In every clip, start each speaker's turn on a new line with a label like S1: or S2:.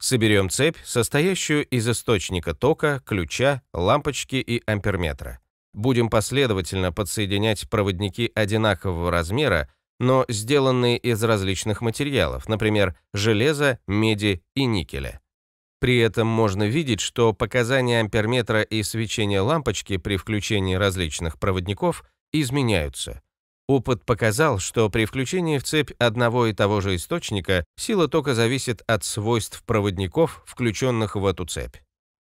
S1: Соберем цепь, состоящую из источника тока, ключа, лампочки и амперметра. Будем последовательно подсоединять проводники одинакового размера, но сделанные из различных материалов, например, железа, меди и никеля. При этом можно видеть, что показания амперметра и свечения лампочки при включении различных проводников изменяются. Опыт показал, что при включении в цепь одного и того же источника сила тока зависит от свойств проводников, включенных в эту цепь.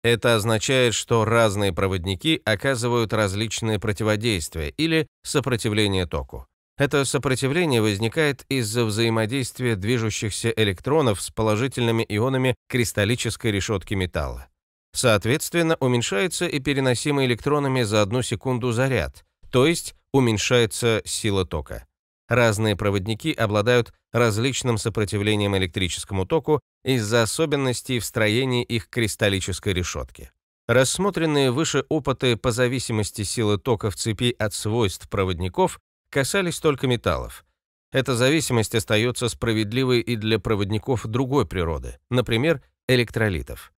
S1: Это означает, что разные проводники оказывают различные противодействия или сопротивление току. Это сопротивление возникает из-за взаимодействия движущихся электронов с положительными ионами кристаллической решетки металла. Соответственно, уменьшается и переносимый электронами за одну секунду заряд, то есть уменьшается сила тока. Разные проводники обладают различным сопротивлением электрическому току из-за особенностей в строении их кристаллической решетки. Рассмотренные выше опыты по зависимости силы тока в цепи от свойств проводников касались только металлов. Эта зависимость остается справедливой и для проводников другой природы, например, электролитов.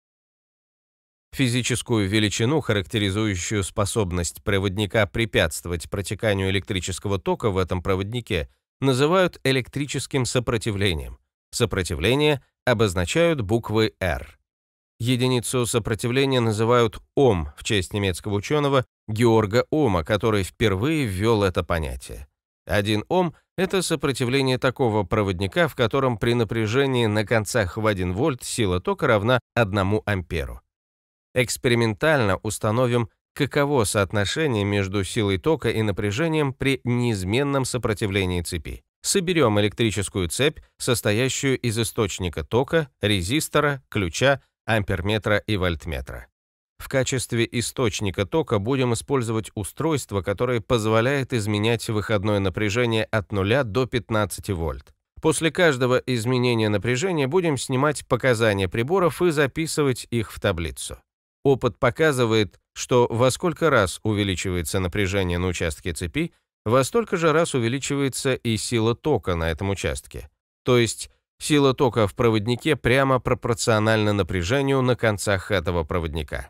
S1: Физическую величину, характеризующую способность проводника препятствовать протеканию электрического тока в этом проводнике, называют электрическим сопротивлением. Сопротивление обозначают буквы R. Единицу сопротивления называют Ом в честь немецкого ученого Георга Ома, который впервые ввел это понятие. Один Ом — это сопротивление такого проводника, в котором при напряжении на концах в 1 вольт сила тока равна 1 амперу экспериментально установим, каково соотношение между силой тока и напряжением при неизменном сопротивлении цепи. Соберем электрическую цепь, состоящую из источника тока, резистора, ключа, амперметра и вольтметра. В качестве источника тока будем использовать устройство, которое позволяет изменять выходное напряжение от 0 до 15 вольт. После каждого изменения напряжения будем снимать показания приборов и записывать их в таблицу. Опыт показывает, что во сколько раз увеличивается напряжение на участке цепи, во столько же раз увеличивается и сила тока на этом участке. То есть сила тока в проводнике прямо пропорциональна напряжению на концах этого проводника.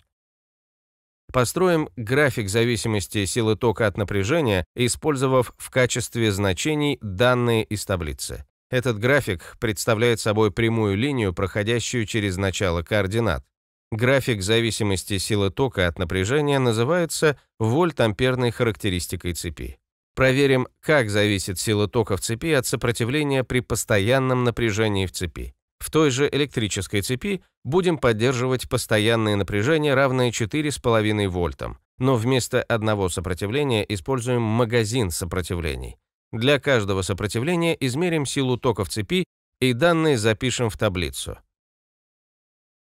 S1: Построим график зависимости силы тока от напряжения, использовав в качестве значений данные из таблицы. Этот график представляет собой прямую линию, проходящую через начало координат. График зависимости силы тока от напряжения называется вольт-амперной характеристикой цепи. Проверим, как зависит сила тока в цепи от сопротивления при постоянном напряжении в цепи. В той же электрической цепи будем поддерживать постоянное напряжение, равное 4,5 вольтам, но вместо одного сопротивления используем магазин сопротивлений. Для каждого сопротивления измерим силу тока в цепи и данные запишем в таблицу.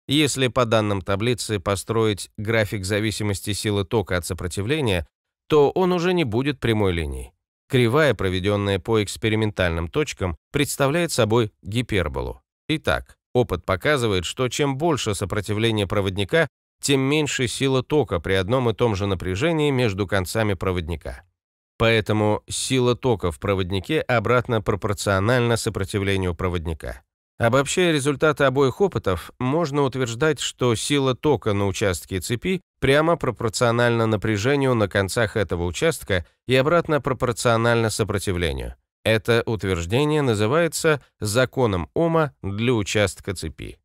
S1: Если по данным таблицы построить график зависимости силы тока от сопротивления, то он уже не будет прямой линией. Кривая, проведенная по экспериментальным точкам, представляет собой гиперболу. Итак, опыт показывает, что чем больше сопротивление проводника, тем меньше сила тока при одном и том же напряжении между концами проводника. Поэтому сила тока в проводнике обратно пропорциональна сопротивлению проводника. Обобщая результаты обоих опытов, можно утверждать, что сила тока на участке цепи прямо пропорциональна напряжению на концах этого участка и обратно пропорциональна сопротивлению. Это утверждение называется законом Ома для участка цепи.